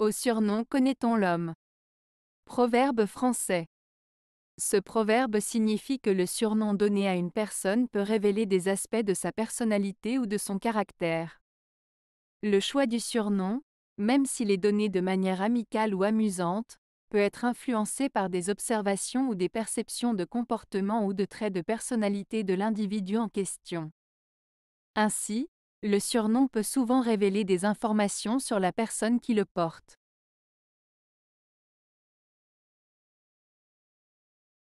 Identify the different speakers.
Speaker 1: Au surnom connaît-on l'homme. Proverbe français. Ce proverbe signifie que le surnom donné à une personne peut révéler des aspects de sa personnalité ou de son caractère. Le choix du surnom, même s'il est donné de manière amicale ou amusante, peut être influencé par des observations ou des perceptions de comportement ou de traits de personnalité de l'individu en question. Ainsi, le surnom peut souvent révéler des informations sur la personne
Speaker 2: qui le porte.